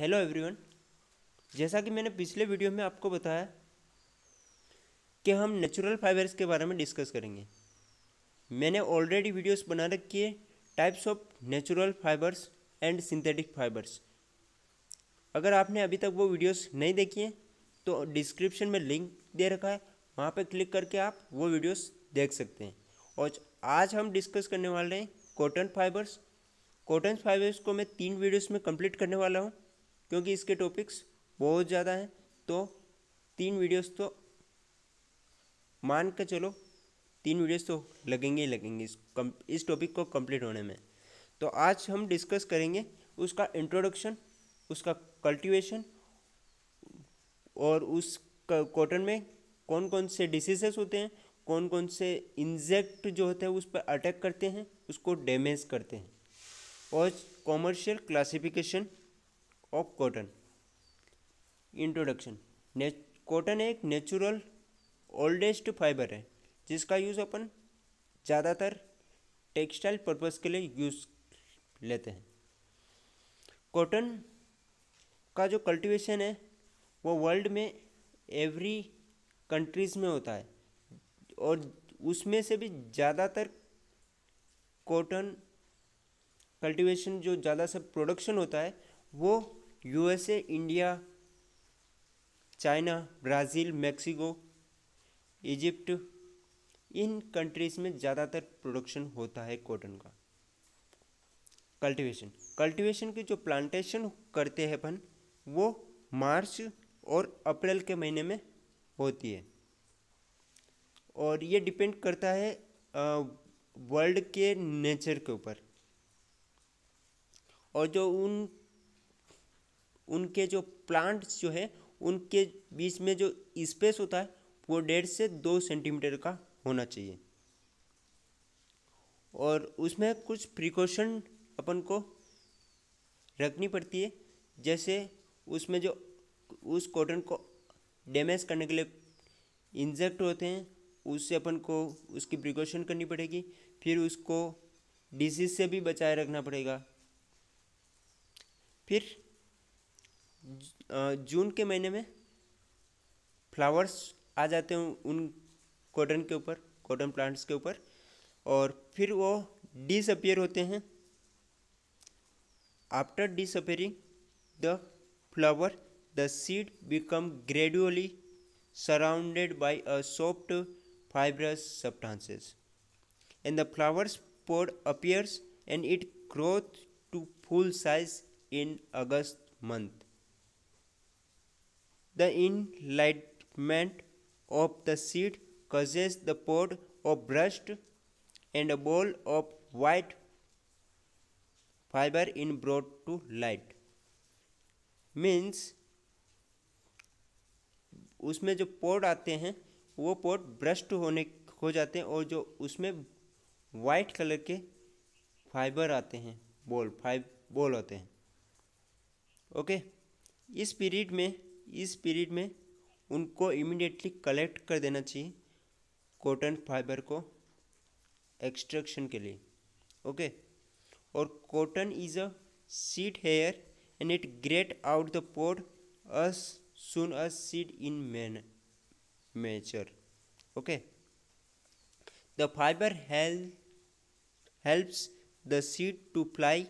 hello everyone जैसा कि मैंने पिछले वीडियो में आपको बताया कि हम नेचुरल फाइबर्स के बारे में डिस्कस करेंगे मैंने ऑलरेडी वीडियोस बना रखी है types of natural fibres and synthetic fibres अगर आपने अभी तक वो वीडियोस नहीं देखी हैं तो डिस्क्रिप्शन में लिंक दे रखा है वहाँ पर क्लिक करके आप वो वीडियोज़ देख सकते हैं और आज हम डिस्कस करने वाले हैं कॉटन फाइबर्स कॉटन फाइबर्स को मैं तीन वीडियोस में कंप्लीट करने वाला हूँ क्योंकि इसके टॉपिक्स बहुत ज़्यादा हैं तो तीन वीडियोस तो मान कर चलो तीन वीडियोस तो लगेंगे ही लगेंगे इस कम इस टॉपिक को कंप्लीट होने में तो आज हम डिस्कस करेंगे उसका इंट्रोडक्शन उसका कल्टीवेशन और उस कॉटन में कौन कौन से डिसीजेस होते हैं कौन कौन से इंजेक्ट जो होते हैं उस पर अटैक करते हैं उसको डैमेज करते हैं और commercial classification of cotton introduction cotton एक नेचुरल ओल्डेस्ट फाइबर है जिसका यूज़ अपन ज़्यादातर टेक्सटाइल पर्पज़ के लिए यूज़ लेते हैं कॉटन का जो कल्टीवेशन है वो वर्ल्ड में एवरी कंट्रीज़ में होता है और उसमें से भी ज़्यादातर कॉटन कल्टीवेशन जो ज़्यादा से प्रोडक्शन होता है वो USA India China Brazil Mexico Egypt इन कंट्रीज़ में ज़्यादातर प्रोडक्शन होता है कॉटन का कल्टीवेशन कल्टीवेशन की जो प्लांटेशन करते हैं अपन वो मार्च और अप्रैल के महीने में होती है और ये डिपेंड करता है वर्ल्ड के नेचर के ऊपर और जो उन उनके जो प्लांट्स जो है उनके बीच में जो स्पेस होता है वो डेढ़ से दो सेंटीमीटर का होना चाहिए और उसमें कुछ प्रिकॉशन अपन को रखनी पड़ती है जैसे उसमें जो उस कॉटन को डैमेज करने के लिए इंजेक्ट होते हैं उससे अपन को उसकी प्रिकॉशन करनी पड़ेगी फिर उसको डिजीज से भी बचाए रखना पड़ेगा फिर जून के महीने में फ्लावर्स आ जाते हैं उन कॉटन के ऊपर कॉटन प्लांट्स के ऊपर और फिर वो डिसअपियर होते हैं after disappearing the flower the seed become gradually surrounded by a soft fibrous substances and the flowers pod appears and it growth to full size in August month the enlargement of the seed causes the pod of burst and a ball of white fibre in brought to light means उसमें जो पोड आते हैं वो पोड burst होने हो जाते हैं और जो उसमें वाइट कलर के फाइबर आते हैं बॉल फाइब बॉल होते हैं ओके इस पीरियड में इस पीरियड में उनको इमिडिएटली कलेक्ट कर देना चाहिए कॉटन फाइबर को एक्सट्रैक्शन के लिए ओके और cotton is a seed hair and it great out the pod as soon as seed in man mature okay the fibre helps the seed to fly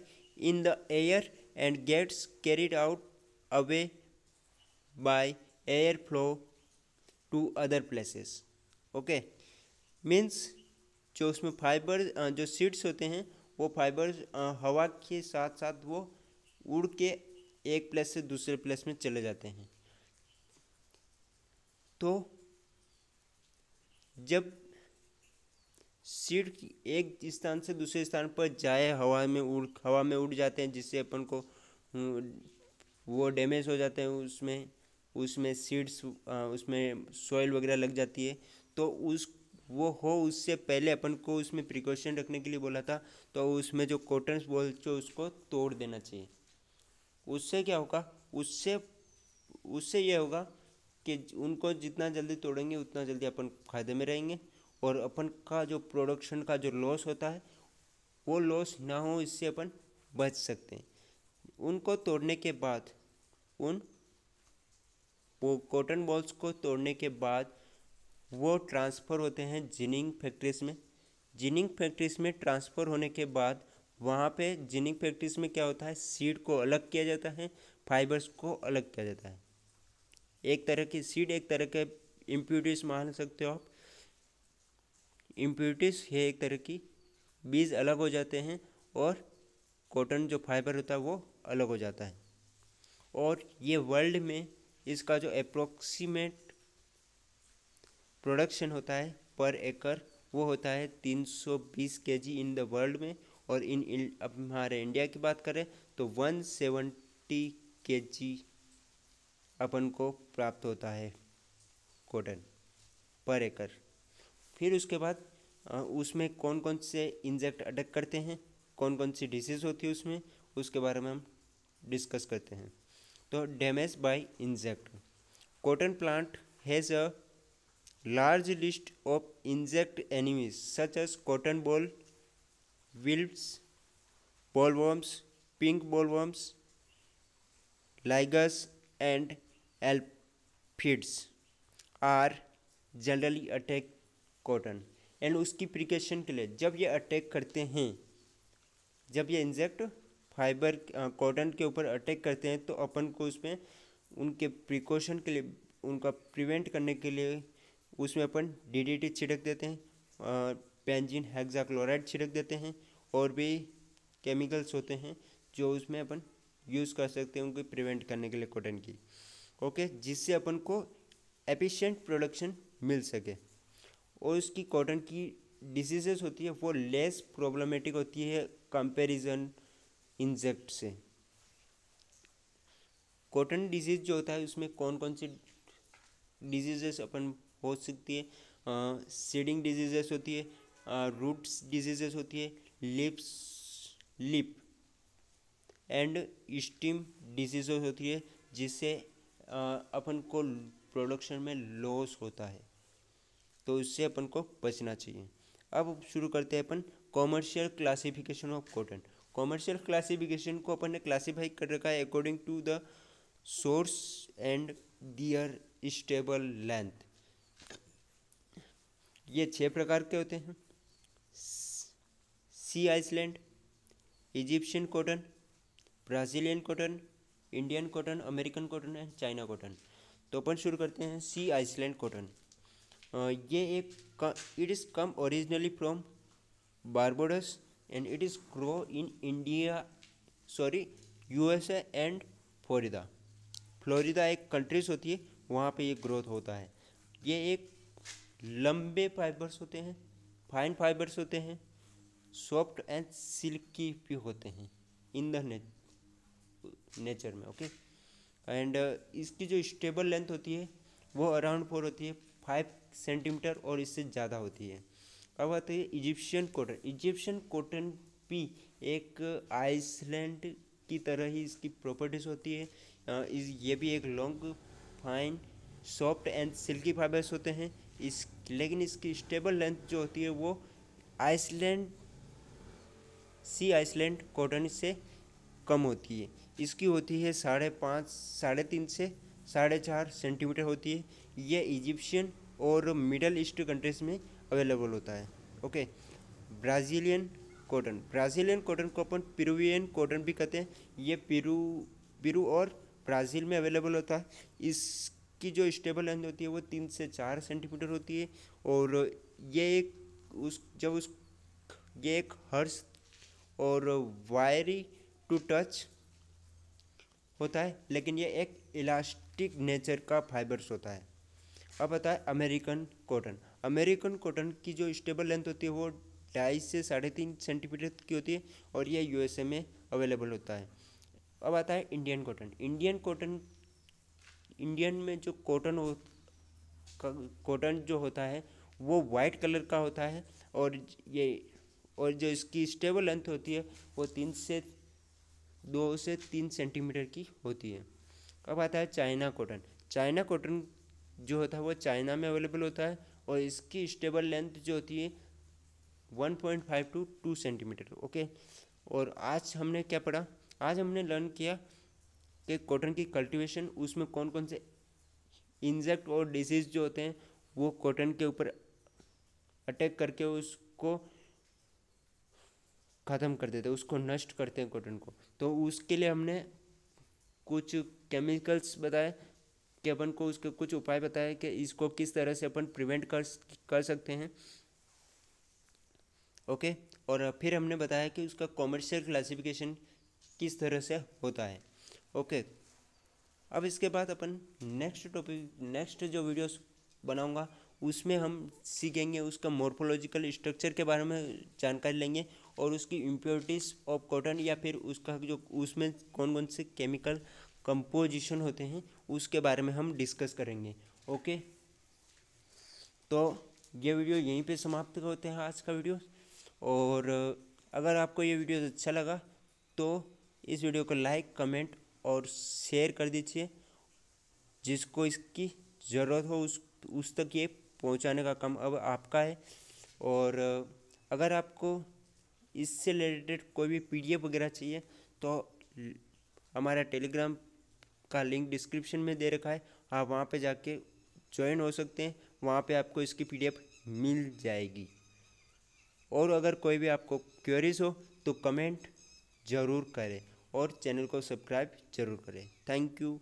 in the air and gets carried out away by air flow to other places okay means जो उसमें fibre जो seeds होते हैं वो fibre हवा के साथ साथ वो उड़ के एक प्लेस से दूसरे प्लेस में चले जाते हैं तो जब सीड एक स्थान से दूसरे स्थान पर जाए हवा में उड़ हवा में उड़ जाते हैं जिससे अपन को हम्म, वो डैमेज हो जाते हैं उसमें उसमें सीड्स उसमें सॉइल वगैरह लग जाती है तो उस वो हो उससे पहले अपन को उसमें प्रिकॉशन रखने के लिए बोला था तो उसमें जो कॉटन्स बोल जो उसको तोड़ देना चाहिए उससे क्या होगा उससे उससे यह होगा कि उनको जितना जल्दी तोड़ेंगे उतना जल्दी अपन फायदे में रहेंगे और अपन का जो प्रोडक्शन का जो लॉस होता है वो लॉस ना हो इससे अपन बच सकते हैं उनको तोड़ने के बाद उन वो कॉटन बॉल्स को तोड़ने के बाद वो ट्रांसफ़र होते हैं जिनिंग फैक्ट्रीज में जिनिंग फैक्ट्रीज में ट्रांसफ़र होने के बाद वहाँ पे जिनिंग फैक्ट्रीज में क्या होता है सीड को अलग किया जाता है फाइबर्स को अलग किया जाता है एक तरह की सीड एक तरह के इम्प्यूटिस मान सकते हो आप इम्प्यूटिस है एक तरह की बीज अलग हो जाते हैं और कॉटन जो फाइबर होता है वो अलग हो जाता है और ये वर्ल्ड में इसका जो अप्रोक्सीमेट प्रोडक्शन होता है पर एकड़ वो होता है 320 केजी इन द वर्ल्ड में और इन, अब हमारे इंडिया की बात करें तो 170 केजी अपन को प्राप्त होता है कॉटन पर एकड़ फिर उसके बाद उसमें कौन कौन से इंजेक्ट अटक करते हैं कौन कौन सी डिसीज़ होती है उसमें उसके बारे में हम डिस्कस करते हैं तो damage by insect cotton plant has a large list of insect enemies such as cotton boll weevils bollworms pink bollworms lygus and aphids are generally attack cotton and उसकी प्रिकेशन के लिए जब ये अटैक करते हैं जब ये इंजेक्ट फाइबर कॉटन के ऊपर अटैक करते हैं तो अपन को उसमें उनके प्रिकॉशन के लिए उनका प्रिवेंट करने के लिए उसमें अपन डीडीटी छिड़क देते हैं और पेंजिन हेक्साक्लोराइड छिड़क देते हैं और भी केमिकल्स होते हैं जो उसमें अपन यूज़ कर सकते हैं उनको प्रिवेंट करने के लिए कॉटन की ओके जिससे अपन को एफिशिएंट प्रोडक्शन मिल सके और उसकी कॉटन की डिजीजेस होती है वो लेस प्रॉब्लमेटिक होती है कंपैरिजन इंजेक्ट से कॉटन डिजीज़ जो होता है उसमें कौन कौन सी डिजीजेस अपन हो सकती है सीडिंग डिजीजेस होती है रूट्स डिजीजेस होती है leaves leaf and stem diseases होती है जिससे अपन को प्रोडक्शन में लॉस होता है तो इससे अपन को बचना चाहिए अब शुरू करते हैं अपन commercial classification of cotton commercial classification को अपन ने क्लासीफाई कर रखा है according to the source and their staple length ये छह प्रकार के होते हैं Sea Island Egyptian cotton Brazilian cotton Indian cotton American cotton and China cotton तो अपन शुरू करते हैं सी आइसलैंड कॉटन ये एक it is come originally from Barbados and it is grow in India, sorry USA and Florida Florida एक countries होती है वहाँ पे ये ग्रोथ होता है ये एक लंबे फाइबर्स होते हैं फाइन फाइबर्स होते हैं सॉफ्ट एंड सिल्की भी होते हैं इन द नेचर में ओके एंड uh, इसकी जो स्टेबल लेंथ होती है वो अराउंड फोर होती है फाइव सेंटीमीटर और इससे ज़्यादा होती है अब आते है इजिप्शियन कॉटन इजिप्शियन कॉटन भी एक आइसलैंड की तरह ही इसकी प्रॉपर्टीज़ होती है इस ये भी एक long fine soft and silky fibres होते हैं इस लेकिन इसकी स्टेबल लेंथ जो होती है वो आइसलैंड सी आइसलैंड कॉटन से कम होती है इसकी होती है साढ़े पाँच साढ़े तीन से साढ़े चार सेंटीमीटर होती है यह इजिप्शियन और मिडल ईस्ट कंट्रीज़ में अवेलेबल होता है okay Brazilian cotton Brazilian cotton को अपन पिरुवियन कॉटन भी कहते हैं ये पिरू पिरू और ब्राज़ील में अवेलेबल होता है इसकी जो स्टेबल लेंथ होती है वो तीन से चार सेंटीमीटर होती है और ये एक उस जब उस ये एक हर्ष और वायरी टू टच होता है लेकिन ये एक इलास्टिक नेचर का फाइबर्स होता है अब बताए अमेरिकन कॉटन अमेरिकन कॉटन की जो स्टेबल लेंथ होती है वो ढाई से साढ़े तीन सेंटीमीटर की होती है और यह यूएसए में अवेलेबल होता है अब आता है Indian cotton Indian cotton Indian में जो कॉटन हो कॉटन जो होता है वो वाइट कलर का होता है और ये और जो इसकी स्टेबल लेंथ होती है वो तीन से दो से तीन सेंटीमीटर की होती है अब आता है चाइना कॉटन चाइना कॉटन जो होता है वो चाइना में अवेलेबल होता है और इसकी स्टेबल लेंथ जो होती है one point five to two centimetre okay और आज हमने क्या पढ़ा आज हमने लर्न किया कि कॉटन की कल्टीवेशन उसमें कौन कौन से इंजेक्ट और डिजीज़ जो होते हैं वो कॉटन के ऊपर अटैक करके उसको ख़त्म कर देते हैं उसको नष्ट करते हैं कॉटन को तो उसके लिए हमने कुछ केमिकल्स बताए कि अपन को उसके कुछ उपाय बताए कि इसको किस तरह से अपन प्रिवेंट कर कर सकते हैं ओके और फिर हमने बताया कि उसका कॉमर्शियल क्लासिफिकेशन किस तरह से होता है ओके अब इसके बाद अपन नेक्स्ट टॉपिक नेक्स्ट जो वीडियोस बनाऊंगा उसमें हम सीखेंगे उसका मोर्फोलॉजिकल स्ट्रक्चर के बारे में जानकारी लेंगे और उसकी इम्प्योरिटीज़ ऑफ कॉटन या फिर उसका जो उसमें कौन कौन से केमिकल कंपोजिशन होते हैं उसके बारे में हम डिस्कस करेंगे ओके तो ये वीडियो यहीं पे समाप्त होते हैं आज का वीडियो और अगर आपको ये वीडियो अच्छा लगा तो इस वीडियो को लाइक कमेंट और शेयर कर दीजिए जिसको इसकी ज़रूरत हो उस उस तक ये पहुंचाने का काम अब आपका है और अगर आपको इससे रिलेटेड कोई भी पीडीएफ वगैरह चाहिए तो हमारा टेलीग्राम का लिंक डिस्क्रिप्शन में दे रखा है आप वहाँ पे जाके ज्वाइन हो सकते हैं वहाँ पे आपको इसकी पीडीएफ मिल जाएगी और अगर कोई भी आपको क्वेरीज हो तो कमेंट ज़रूर करें और चैनल को सब्सक्राइब ज़रूर करें थैंक यू